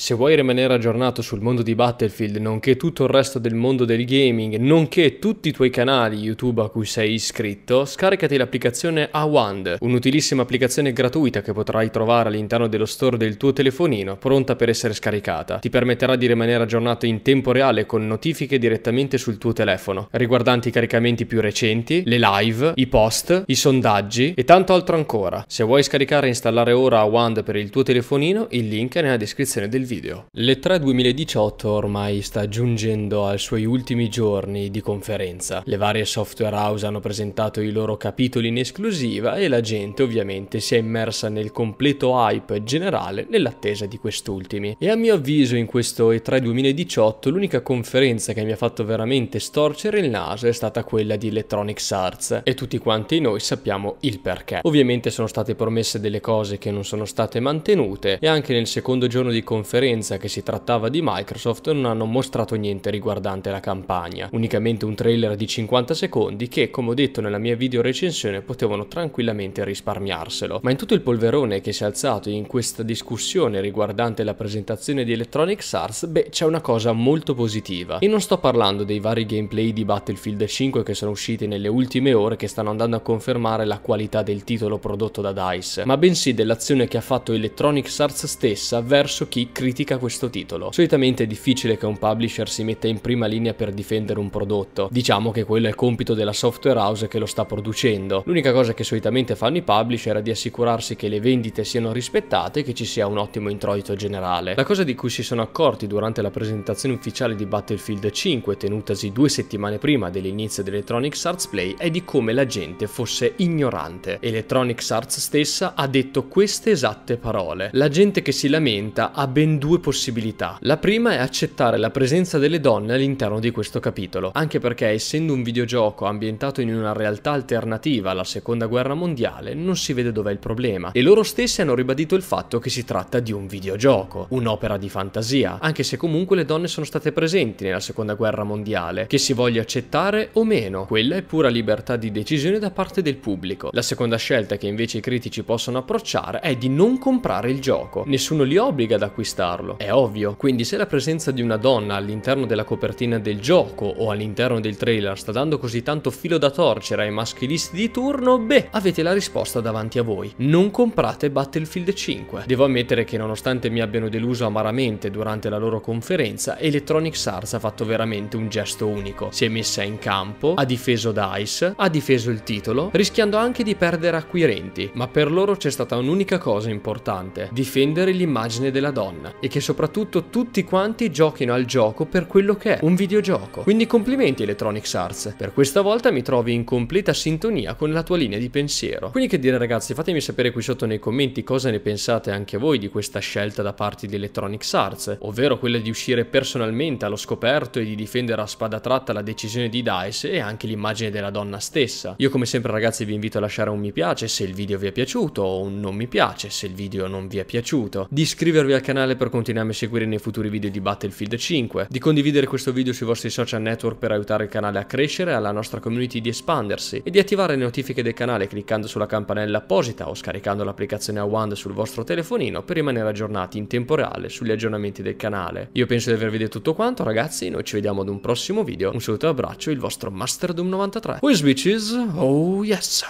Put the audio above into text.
Se vuoi rimanere aggiornato sul mondo di Battlefield, nonché tutto il resto del mondo del gaming, nonché tutti i tuoi canali YouTube a cui sei iscritto, scaricati l'applicazione Awand, un'utilissima applicazione gratuita che potrai trovare all'interno dello store del tuo telefonino, pronta per essere scaricata. Ti permetterà di rimanere aggiornato in tempo reale con notifiche direttamente sul tuo telefono, riguardanti i caricamenti più recenti, le live, i post, i sondaggi e tanto altro ancora. Se vuoi scaricare e installare ora Awand per il tuo telefonino, il link è nella descrizione del video video. L'E3 2018 ormai sta giungendo ai suoi ultimi giorni di conferenza. Le varie software house hanno presentato i loro capitoli in esclusiva e la gente ovviamente si è immersa nel completo hype generale nell'attesa di quest'ultimi. E a mio avviso in questo E3 2018 l'unica conferenza che mi ha fatto veramente storcere il naso è stata quella di Electronics Arts e tutti quanti noi sappiamo il perché. Ovviamente sono state promesse delle cose che non sono state mantenute e anche nel secondo giorno di conferenza conferenza che si trattava di Microsoft non hanno mostrato niente riguardante la campagna, unicamente un trailer di 50 secondi che, come ho detto nella mia video recensione, potevano tranquillamente risparmiarselo. Ma in tutto il polverone che si è alzato in questa discussione riguardante la presentazione di Electronic Arts, beh, c'è una cosa molto positiva. E non sto parlando dei vari gameplay di Battlefield 5 che sono usciti nelle ultime ore che stanno andando a confermare la qualità del titolo prodotto da DICE, ma bensì dell'azione che ha fatto Electronic Arts stessa verso chi critica critica questo titolo. Solitamente è difficile che un publisher si metta in prima linea per difendere un prodotto, diciamo che quello è compito della software house che lo sta producendo. L'unica cosa che solitamente fanno i publisher è di assicurarsi che le vendite siano rispettate e che ci sia un ottimo introito generale. La cosa di cui si sono accorti durante la presentazione ufficiale di Battlefield 5, tenutasi due settimane prima dell'inizio di Electronics Arts Play, è di come la gente fosse ignorante. Electronics Arts stessa ha detto queste esatte parole. La gente che si lamenta ha ben due possibilità. La prima è accettare la presenza delle donne all'interno di questo capitolo, anche perché essendo un videogioco ambientato in una realtà alternativa alla seconda guerra mondiale non si vede dov'è il problema e loro stesse hanno ribadito il fatto che si tratta di un videogioco, un'opera di fantasia, anche se comunque le donne sono state presenti nella seconda guerra mondiale, che si voglia accettare o meno, quella è pura libertà di decisione da parte del pubblico. La seconda scelta che invece i critici possono approcciare è di non comprare il gioco, nessuno li obbliga ad acquistare ricordarlo. È ovvio, quindi se la presenza di una donna all'interno della copertina del gioco o all'interno del trailer sta dando così tanto filo da torcere ai maschilisti di turno, beh, avete la risposta davanti a voi. Non comprate Battlefield 5. Devo ammettere che nonostante mi abbiano deluso amaramente durante la loro conferenza, Electronic Arts ha fatto veramente un gesto unico. Si è messa in campo, ha difeso DICE, ha difeso il titolo, rischiando anche di perdere acquirenti, ma per loro c'è stata un'unica cosa importante, difendere l'immagine della donna italiana e che soprattutto tutti quanti giochino al gioco per quello che è, un videogioco. Quindi complimenti Electronics Arts, per questa volta mi trovi in completa sintonia con la tua linea di pensiero. Quindi che dire ragazzi, fatemi sapere qui sotto nei commenti cosa ne pensate anche voi di questa scelta da parte di Electronics Arts, ovvero quella di uscire personalmente allo scoperto e di difendere a spada tratta la decisione di DICE e anche l'immagine della donna stessa. Io come sempre ragazzi vi invito a lasciare un mi piace se il video vi è piaciuto o un non mi piace se il video non vi è piaciuto, di iscrivervi al canale per continuarmi a seguire nei futuri video di Battlefield 5, di condividere questo video sui vostri social network per aiutare il canale a crescere e alla nostra community di espandersi e di attivare le notifiche del canale cliccando sulla campanella apposita o scaricando l'applicazione Awand sul vostro telefonino per rimanere aggiornati in tempo reale sugli aggiornamenti del canale. Io penso di avervi detto tutto quanto ragazzi, noi ci vediamo ad un prossimo video, un saluto e abbraccio, il vostro Masterdom93. Who's bitches? Oh yes!